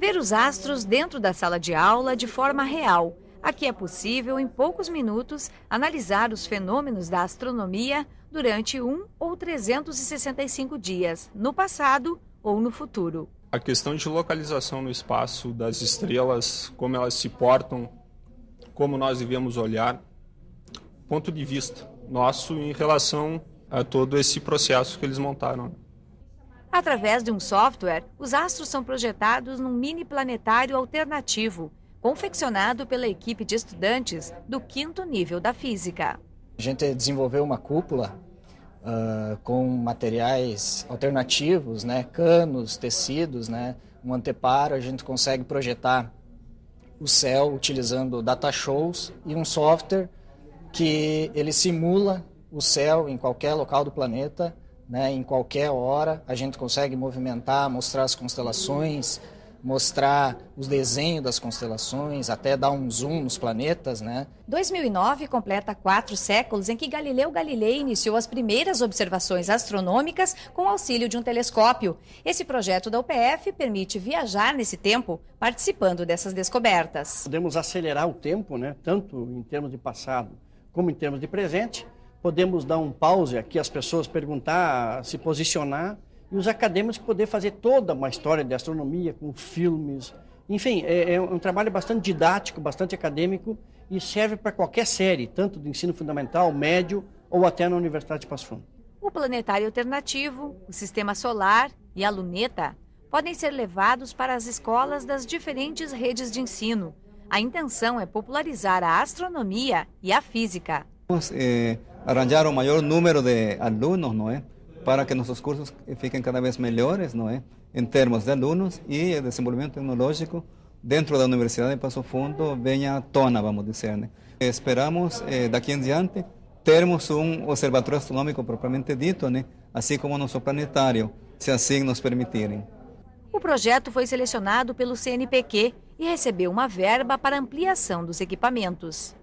Ver os astros dentro da sala de aula de forma real. Aqui é possível, em poucos minutos, analisar os fenômenos da astronomia durante um ou 365 dias, no passado ou no futuro. A questão de localização no espaço das estrelas, como elas se portam, como nós devemos olhar, ponto de vista nosso em relação a todo esse processo que eles montaram. Através de um software, os astros são projetados num mini planetário alternativo, confeccionado pela equipe de estudantes do quinto nível da física. A gente desenvolveu uma cúpula uh, com materiais alternativos, né, canos, tecidos, né, um anteparo. A gente consegue projetar o céu utilizando data shows e um software que ele simula o céu em qualquer local do planeta né? Em qualquer hora a gente consegue movimentar, mostrar as constelações, mostrar os desenhos das constelações, até dar um zoom nos planetas, né? 2009 completa quatro séculos em que Galileu Galilei iniciou as primeiras observações astronômicas com auxílio de um telescópio. Esse projeto da UPF permite viajar nesse tempo, participando dessas descobertas. Podemos acelerar o tempo, né? Tanto em termos de passado como em termos de presente podemos dar um pause aqui, as pessoas perguntar, se posicionar, e os acadêmicos poder fazer toda uma história de astronomia com filmes. Enfim, é, é um trabalho bastante didático, bastante acadêmico e serve para qualquer série, tanto do ensino fundamental, médio ou até na Universidade de Passo Fundo. O planetário alternativo, o sistema solar e a luneta podem ser levados para as escolas das diferentes redes de ensino. A intenção é popularizar a astronomia e a física. É arranjar o maior número de alunos, não é? Eh? Para que nossos cursos fiquem cada vez melhores, não é? Eh? Em termos de alunos e desenvolvimento tecnológico dentro da Universidade de Passo Fundo venha à tona, vamos dizer, né? Esperamos, eh, daqui em diante, termos um observatório astronômico propriamente dito, né? Assim como nosso planetário, se assim nos permitirem. O projeto foi selecionado pelo CNPq e recebeu uma verba para ampliação dos equipamentos.